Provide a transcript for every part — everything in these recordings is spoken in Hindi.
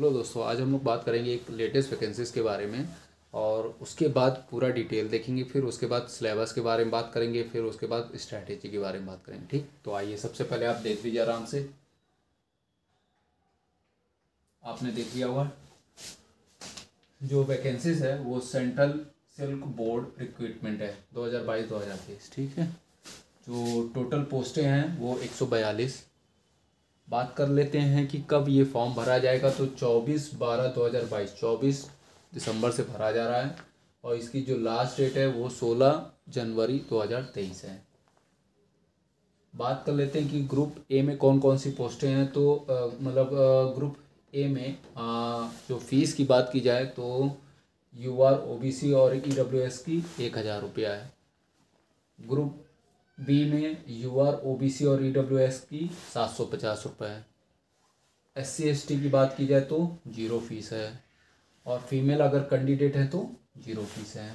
हेलो दोस्तों आज हम लोग बात करेंगे एक लेटेस्ट वैकेंसीज़ के बारे में और उसके बाद पूरा डिटेल देखेंगे फिर उसके बाद सिलेबस के बारे में बात करेंगे फिर उसके बाद स्ट्रैटेजी के बारे में बात करेंगे ठीक तो आइए सबसे पहले आप देख लीजिए आराम से आपने देख लिया हुआ जो वैकेंसीज है वो सेंट्रल सिल्क बोर्ड रिक्रूटमेंट है दो हज़ार ठीक है जो टोटल पोस्टें हैं वो एक बात कर लेते हैं कि कब ये फॉर्म भरा जाएगा तो 24 बारह 2022 24 दिसंबर से भरा जा रहा है और इसकी जो लास्ट डेट है वो 16 जनवरी 2023 है बात कर लेते हैं कि ग्रुप ए में कौन कौन सी पोस्टें हैं तो मतलब ग्रुप ए में आ, जो फीस की बात की जाए तो U R O B C और ई डब्ल्यू एस की एक हज़ार रुपया है ग्रुप बी में U R O B C और ई डब्ल्यू एस की सात सौ पचास रुपये एस सी एस टी की बात की जाए तो जीरो फीस है और फीमेल अगर कैंडिडेट है तो जीरो फीस है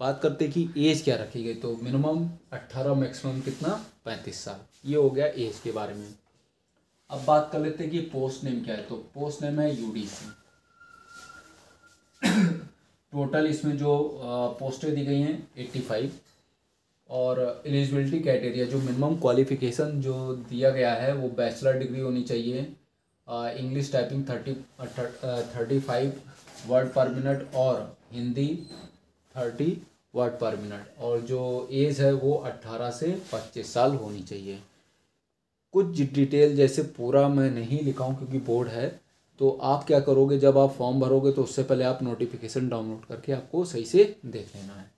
बात करते कि एज क्या रखी गई तो मिनिमम अट्ठारह मैक्सिमम कितना पैंतीस साल ये हो गया एज के बारे में अब बात कर लेते हैं कि पोस्ट नेम क्या है तो पोस्ट नेम है यू डी सी टोटल इसमें जो पोस्टें दी गई हैं एट्टी फाइव और एलिजिबिलिटी क्राइटेरिया जो मिनिमम क्वालिफिकेशन जो दिया गया है वो बैचलर डिग्री होनी चाहिए English typing thirty thirty five word per minute और Hindi thirty word per minute और जो एज है वो अट्ठारह से पच्चीस साल होनी चाहिए कुछ डिटेल जैसे पूरा मैं नहीं लिखा हूँ क्योंकि बोर्ड है तो आप क्या करोगे जब आप फॉर्म भरोगे तो उससे पहले आप नोटिफिकेशन डाउनलोड करके आपको सही से देख लेना है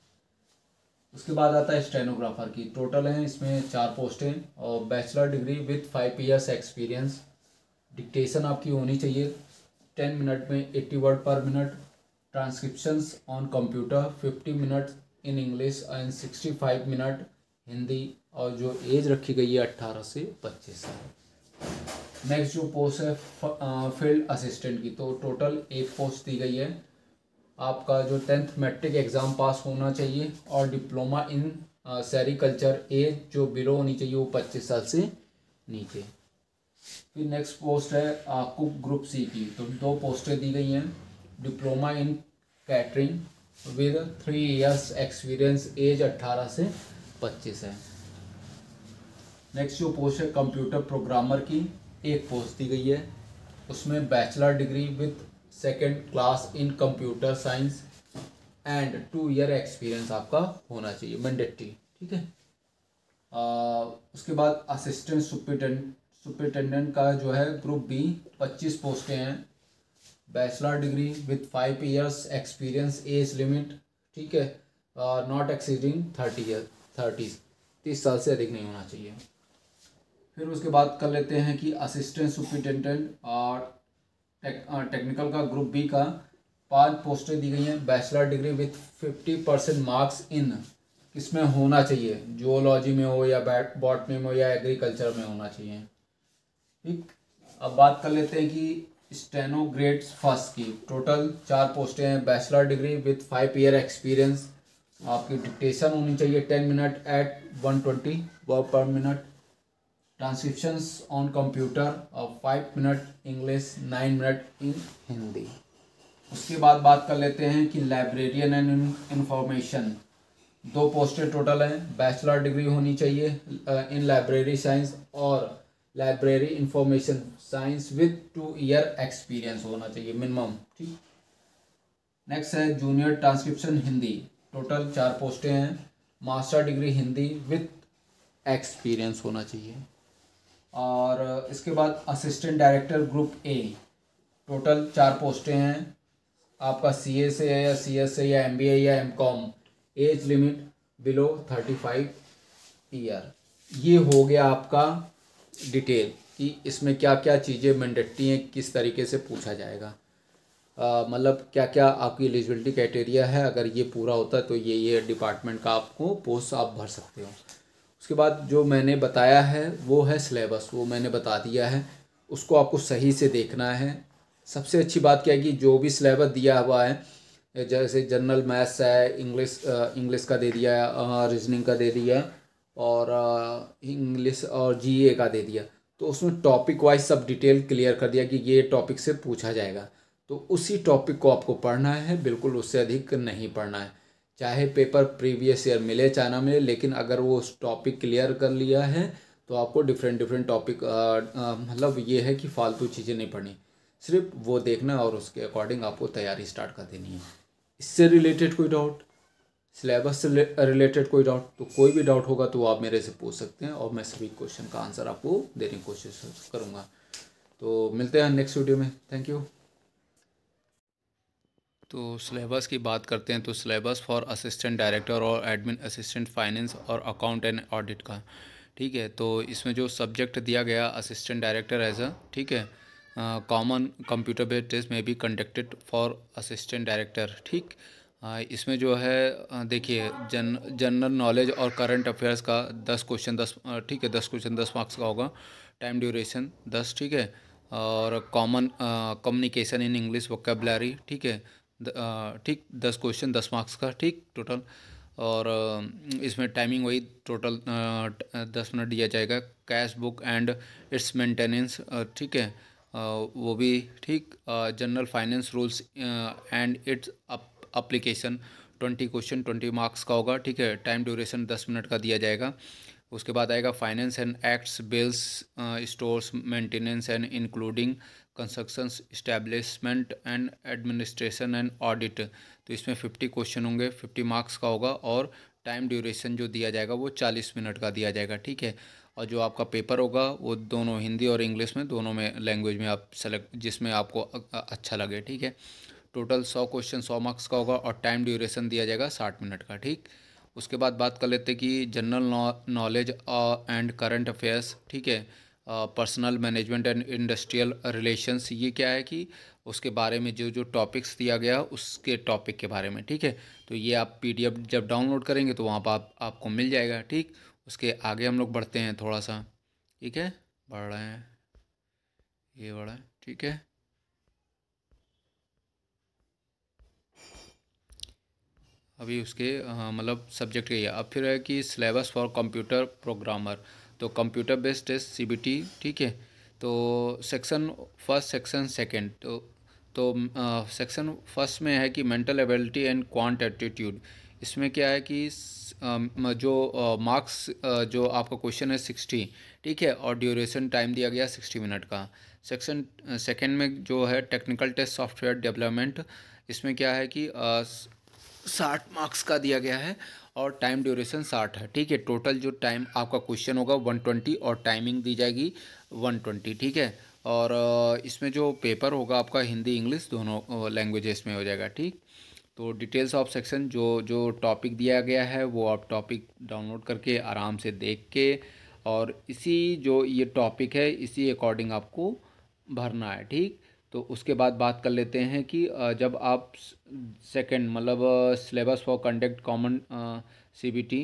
उसके बाद आता है स्टेनोग्राफर की टोटल हैं इसमें चार पोस्टें और bachelor degree with five years experience dictation आपकी होनी चाहिए टेन मिनट में eighty word per minute transcriptions on computer fifty minute in English and sixty five minute Hindi और जो एज रखी गई है अट्ठारह से पच्चीस साल नेक्स्ट जो पोस्ट है फील्ड असिस्टेंट की तो टोटल एक पोस्ट दी गई है आपका जो टेंथ मैट्रिक एग्ज़ाम पास होना चाहिए और डिप्लोमा इन सेरिकल्चर एज जो बिलो होनी चाहिए वो पच्चीस साल से नीचे फिर नेक्स्ट पोस्ट है uh, कुक ग्रुप सी की तो दो पोस्टें दी गई हैं diploma in catering with three years experience age अट्ठारह से पच्चीस है नेक्स्ट जो पोस्ट है कंप्यूटर प्रोग्रामर की एक पोस्ट दी गई है उसमें bachelor degree with second class in computer science and two year experience आपका होना चाहिए मैंडेटरी ठीक है उसके बाद असिस्टेंट सुप्रिटेंडेंट सुप्रिटेंडेंट का जो है ग्रुप बी पच्चीस पोस्टें हैं bachelor degree with five years experience age limit ठीक है not exceeding thirty year thirty तीस साल से अधिक नहीं होना चाहिए फिर उसके बाद कर लेते हैं कि असिस्टेंट सुपरिटेंडेंट और टेक्निकल का ग्रुप बी का पांच पोस्टें दी गई हैं bachelor degree with fifty percent marks in इसमें होना चाहिए जोलॉजी में हो या बैट बॉटनी में हो या एग्रीकल्चर में होना चाहिए ठीक अब बात कर लेते हैं कि स्टेनो ग्रेड्स फर्स्ट की टोटल चार पोस्टें हैं bachelor degree with five year experience आपकी डिक्टेशन होनी चाहिए ten minute at one twenty word per minute transcription on computer और five minute English nine minute in Hindi उसके बाद बात कर लेते हैं कि लाइब्रेरियन एंड इंफॉर्मेशन दो पोस्टें टोटल हैं बैचलर डिग्री होनी चाहिए इन लाइब्रेरी साइंस और library information science with two year experience होना चाहिए मिनिमम ठीक नेक्स्ट है जूनियर ट्रांसक्रिप्शन हिंदी टोटल चार पोस्टें हैं master degree Hindi with experience होना चाहिए और इसके बाद assistant director group A total चार पोस्टें हैं आपका सी ए है या सी एस ए या एम बी ए या M Com age limit below thirty five year ये हो गया आपका डिटेल कि इसमें क्या क्या चीज़ें मैंडेटरी हैं किस तरीके से पूछा जाएगा मतलब क्या क्या आपकी एलिजिबिलिटी क्राइटेरिया है अगर ये पूरा होता है तो ये ये डिपार्टमेंट का आपको पोस्ट आप भर सकते हो उसके बाद जो मैंने बताया है वो है सिलेबस वो मैंने बता दिया है उसको आपको सही से देखना है सबसे अच्छी बात क्या है कि जो भी सिलेबस दिया हुआ है जैसे जनरल मैथ्स है इंग्लिश इंग्लिश का दे दिया रीजनिंग का दे दिया और इंग्लिश और जीए का दे दिया तो उसमें टॉपिक वाइज सब डिटेल क्लियर कर दिया कि ये टॉपिक से पूछा जाएगा तो उसी टॉपिक को आपको पढ़ना है बिल्कुल उससे अधिक नहीं पढ़ना है चाहे पेपर प्रीवियस ईयर मिले चाहे ना मिले लेकिन अगर वो उस टॉपिक क्लियर कर लिया है तो आपको डिफरेंट डिफरेंट टॉपिक मतलब ये है कि फालतू चीज़ें नहीं पढ़नी सिर्फ वो देखना और उसके अकॉर्डिंग आपको तैयारी स्टार्ट कर देनी है इससे रिलेटेड कोई डाउट सिलेबस से रिलेटेड कोई डाउट तो कोई भी डाउट होगा तो आप मेरे से पूछ सकते हैं और मैं सभी क्वेश्चन का आंसर आपको देने की कोशिश करूँगा तो मिलते हैं नेक्स्ट वीडियो में थैंक यू तो सिलेबस की बात करते हैं तो सिलेबस फॉर असिस्टेंट डायरेक्टर और एडमिन असिस्टेंट फाइनेंस और अकाउंट एंड ऑडिट का ठीक है तो इसमें जो सब्जेक्ट दिया गया असिस्टेंट डायरेक्टर एज अ ठीक है कॉमन कंप्यूटर बेस्ड टेस्ट में भी कंडक्टेड फॉर असिस्टेंट डायरेक्टर ठीक इसमें जो है देखिए जन जनरल नॉलेज और करंट अफेयर्स का दस क्वेश्चन दस ठीक है दस क्वेश्चन दस मार्क्स का होगा टाइम ड्यूरेशन दस ठीक है और common communication in English vocabulary ठीक है ठीक दस क्वेश्चन दस मार्क्स का ठीक टोटल और इसमें टाइमिंग वही टोटल दस मिनट दिया जाएगा cash book and its maintenance ठीक है वो भी ठीक general finance rules and its application twenty question twenty marks का होगा ठीक है टाइम ड्यूरेशन दस मिनट का दिया जाएगा उसके बाद आएगा finance and acts bills stores maintenance and including construction establishment and administration and audit तो इसमें फिफ्टी क्वेश्चन होंगे फिफ्टी मार्क्स का होगा और टाइम ड्यूरेशन जो दिया जाएगा वो चालीस मिनट का दिया जाएगा ठीक है और जो आपका पेपर होगा वो दोनों हिंदी और इंग्लिश में दोनों में लैंग्वेज में आप सेलेक्ट जिसमें आपको अच्छा लगे ठीक है टोटल सौ क्वेश्चन सौ मार्क्स का होगा और टाइम ड्यूरेशन दिया जाएगा साठ मिनट का ठीक उसके बाद बात कर लेते कि general knowledge and current affairs ठीक है personal management and industrial relations ये क्या है कि उसके बारे में जो जो टॉपिक्स दिया गया उसके टॉपिक के बारे में ठीक है तो ये आप पीडीएफ जब डाउनलोड करेंगे तो वहाँ पर आप, आपको मिल जाएगा ठीक उसके आगे हम लोग बढ़ते हैं थोड़ा सा ठीक है बढ़ रहे हैं ये बढ़ा है ठीक है अभी उसके मतलब सब्जेक्ट के अब फिर है कि सिलेबस फॉर कंप्यूटर प्रोग्रामर तो कंप्यूटर बेस्ड टेस्ट टी ठीक है तो सेक्शन फर्स्ट सेक्शन सेकंड तो तो सेक्शन फर्स्ट में है कि mental ability and quant attitude इसमें क्या है कि uh, जो मार्क्स uh, uh, जो आपका क्वेश्चन है सिक्सटी ठीक है और ड्यूरेशन टाइम दिया गया सिक्सटी मिनट का सेक्शन सेकेंड में जो है टेक्निकल टेस्ट सॉफ्टवेयर डेवलपमेंट इसमें क्या है कि साठ मार्क्स का दिया गया है और टाइम ड्यूरेशन साठ है ठीक है टोटल जो टाइम आपका क्वेश्चन होगा वन ट्वेंटी और टाइमिंग दी जाएगी वन ट्वेंटी ठीक है और इसमें जो पेपर होगा आपका हिंदी इंग्लिश दोनों लैंग्वेजेस में हो जाएगा ठीक तो डिटेल्स ऑफ सेक्शन जो जो टॉपिक दिया गया है वो आप टॉपिक डाउनलोड करके आराम से देख के और इसी जो ये टॉपिक है इसी अकॉर्डिंग आपको भरना है ठीक तो उसके बाद बात कर लेते हैं कि जब आप सेकंड मतलब syllabus for conduct common CBT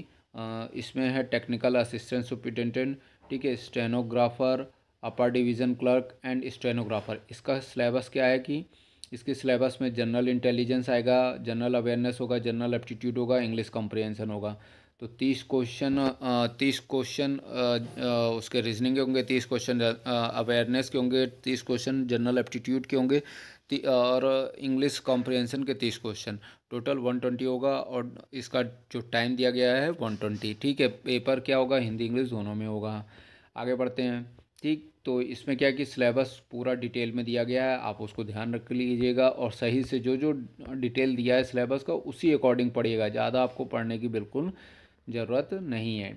इसमें है टेक्निकल असिस्टेंट सुपरिटेंडेंट ठीक है stenographer upper division clerk and stenographer इसका सिलेबस क्या है कि इसके सिलेबस में जनरल इंटेलिजेंस आएगा जनरल अवेयरनेस होगा जनरल एप्टीट्यूड होगा इंग्लिश कॉम्प्रीहेंसन होगा तो तीस क्वेश्चन तीस क्वेश्चन उसके रीजनिंग के होंगे तीस क्वेश्चन अवेयरनेस के होंगे तीस क्वेश्चन जनरल एप्टीट्यूड के होंगे और इंग्लिश कॉम्प्रिहेंसन के तीस क्वेश्चन टोटल वन ट्वेंटी होगा और इसका जो टाइम दिया गया है वन ट्वेंटी ठीक है पेपर क्या होगा हिंदी इंग्लिश दोनों में होगा आगे बढ़ते हैं ठीक तो इसमें क्या है कि सिलेबस पूरा डिटेल में दिया गया है आप उसको ध्यान रख लीजिएगा और सही से जो जो डिटेल दिया है सिलेबस का उसी अकॉर्डिंग पढ़िएगा ज़्यादा आपको पढ़ने की बिल्कुल ज़रूरत नहीं है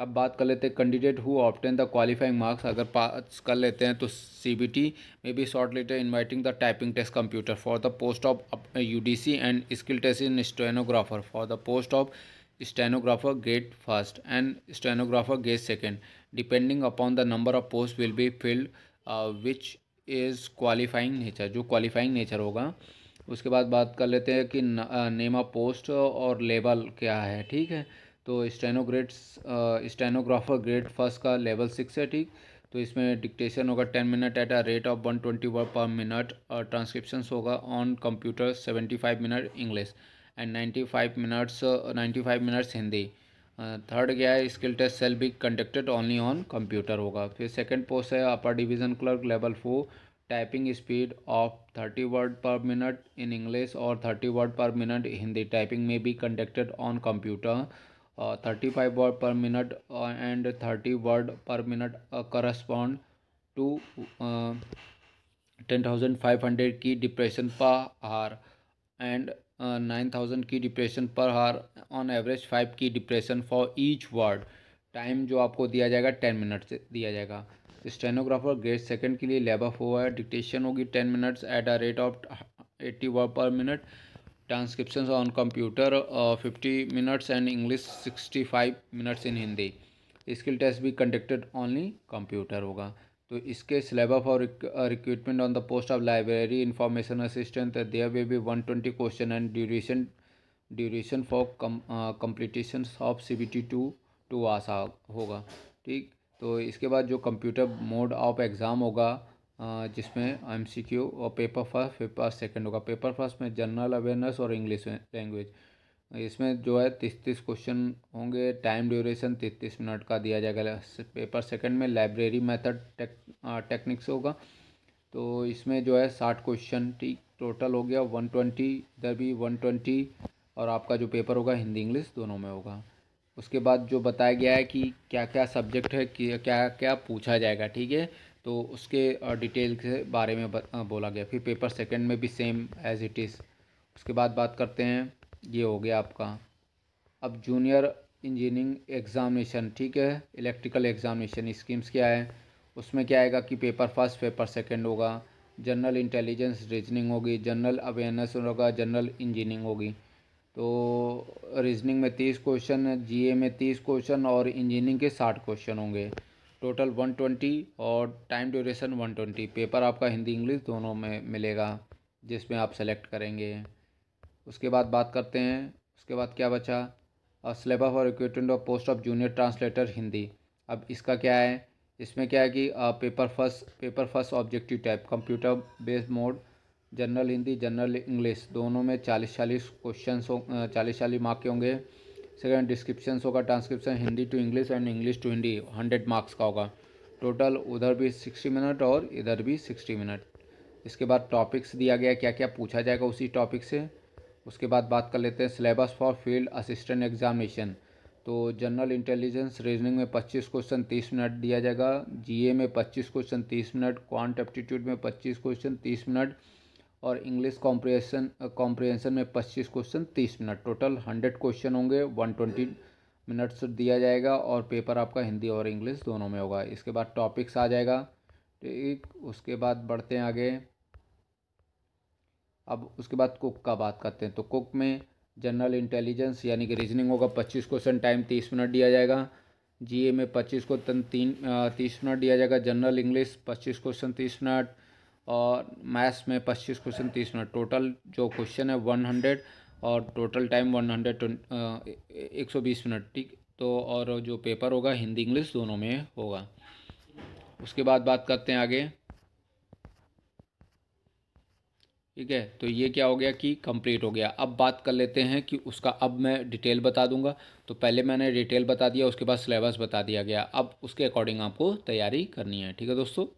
अब बात कर लेते हैं candidate who obtain the qualifying marks अगर पास कर लेते हैं तो सी बी टी में be short letter inviting the typing test computer for the post of U D C and skill test in stenographer for the post of stenographer grade first and stenographer grade second depending upon the number of post will be filled which is qualifying nature जो क्वालिफाइंग नेचर होगा उसके बाद बात कर लेते हैं कि नेम ऑफ पोस्ट और लेवल क्या है ठीक है तो स्टेनोग्रेट्स स्टेनोग्राफर ग्रेड फर्स्ट का लेवल सिक्स है ठीक तो इसमें डिक्टेशन होगा ten minute at a rate of one twenty word per minute और ट्रांसक्रिप्शन होगा on computer seventy five minute English and ninety five minutes ninety five minutes Hindi third गया है स्किल टेस्ट सेल भी कंडक्टेड ओनली ऑन कंप्यूटर होगा फिर सेकेंड पोस्ट है upper division clerk level four typing speed of thirty word per minute in English और thirty word per minute Hindi typing में भी conducted on computer thirty five word per minute and thirty word per minute correspond to ten thousand five hundred की depression per hour and nine thousand की depression per hour on average five की depression for each word time जो आपको दिया जाएगा टेन मिनट से दिया जाएगा स्टेनोग्राफर ग्रेड सेकंड के लिए लेबा हुआ है डिक्टेशन होगी ten minutes at a rate of eighty word per minute transcriptions on computer uh, 50 minutes and English 65 minutes in Hindi. Skill test भी कंडक्टेड ऑनली कंप्यूटर होगा तो इसके सिलेबस और recruitment on the post of library information assistant there way be one twenty question and duration duration for completion of C B T to two hours होगा ठीक तो इसके बाद जो कंप्यूटर मोड ऑफ एग्ज़ाम होगा जिसमें एम सी क्यू और पेपर फर्स्ट पेपर सेकेंड होगा पेपर फर्स्ट में जनरल अवेयरनेस और इंग्लिश लैंग्वेज इसमें जो है तीस तीस क्वेश्चन होंगे टाइम ड्यूरेशन तीस तीस मिनट का दिया जाएगा पेपर सेकंड में लाइब्रेरी मेथड टेक टेक्निक्स होगा तो इसमें जो है साठ क्वेश्चन ठीक टोटल हो गया वन ट्वेंटी इधर भी वन ट्वेंटी और आपका जो पेपर होगा हिंदी इंग्लिश दोनों में होगा उसके बाद जो बताया गया है कि क्या क्या सब्जेक्ट है क्या क्या पूछा जाएगा ठीक है तो उसके डिटेल के बारे में बोला गया फिर पेपर सेकंड में भी सेम एज़ इट इज़ उसके बाद बात करते हैं ये हो गया आपका अब जूनियर इंजीनियरिंग एग्ज़ामिनेशन ठीक है इलेक्ट्रिकल एग्ज़ामिनेशन स्कीम्स क्या है उसमें क्या आएगा कि पेपर फर्स्ट पेपर सेकंड होगा जनरल इंटेलिजेंस रीजनिंग होगी जनरल अवेयरनेस होगा जनरल इंजीनियरिंग होगी तो रीजनिंग में तीस क्वेश्चन जीए में तीस क्वेश्चन और इंजीनियरिंग के साठ क्वेश्चन होंगे टोटल 120 और टाइम ड्यूरेशन 120 पेपर आपका हिंदी इंग्लिश दोनों में मिलेगा जिसमें आप सेलेक्ट करेंगे उसके बाद बात करते हैं उसके बाद क्या बचा और सिलेबस और recruitment of post of junior translator Hindi अब इसका क्या है इसमें क्या है कि paper first paper first objective type computer based mode general Hindi general English दोनों में चालीस चालीस क्वेश्चन चालीस चालीस मार्क के होंगे सेकेंड डिस्क्रिप्शन होगा transcription Hindi to English and English to Hindi hundred marks का होगा टोटल उधर भी सिक्सटी मिनट और इधर भी सिक्सटी मिनट इसके बाद टॉपिक्स दिया गया क्या क्या पूछा जाएगा उसी टॉपिक से उसके बाद बात कर लेते हैं syllabus for field assistant examination तो जनरल इंटेलिजेंस रीजनिंग में 25 क्वेश्चन 30 मिनट दिया जाएगा जीए में 25 क्वेश्चन 30 मिनट क्वांट एप्टीट्यूड में 25 क्वेश्चन 30 मिनट और इंग्लिश कॉम्प्रेशन कॉम्प्रिहेंशन में पच्चीस क्वेश्चन तीस मिनट टोटल हंड्रेड क्वेश्चन होंगे वन ट्वेंटी मिनट्स दिया जाएगा और पेपर आपका हिंदी और इंग्लिश दोनों में होगा इसके बाद टॉपिक्स आ जाएगा ठीक उसके बाद बढ़ते हैं आगे अब उसके बाद कुक का बात करते हैं तो कुक में जनरल इंटेलिजेंस यानी कि रीजनिंग होगा पच्चीस क्वेश्चन टाइम तीस मिनट दिया जाएगा जीए में पच्चीस क्वेश्चन तीन तीस मिनट दिया जाएगा जनरल इंग्लिश पच्चीस क्वेश्चन तीस मिनट और मैथ्स में पच्चीस क्वेश्चन तीस मिनट टोटल जो क्वेश्चन है वन हंड्रेड और टोटल टाइम वन हंड्रेड एक सौ बीस मिनट ठीक तो और जो पेपर होगा हिंदी इंग्लिश दोनों में होगा उसके बाद बात करते हैं आगे ठीक है तो ये क्या हो गया कि कंप्लीट हो गया अब बात कर लेते हैं कि उसका अब मैं डिटेल बता दूंगा तो पहले मैंने डिटेल बता दिया उसके बाद सिलेबस बता दिया गया अब उसके अकॉर्डिंग आपको तैयारी करनी है ठीक है दोस्तों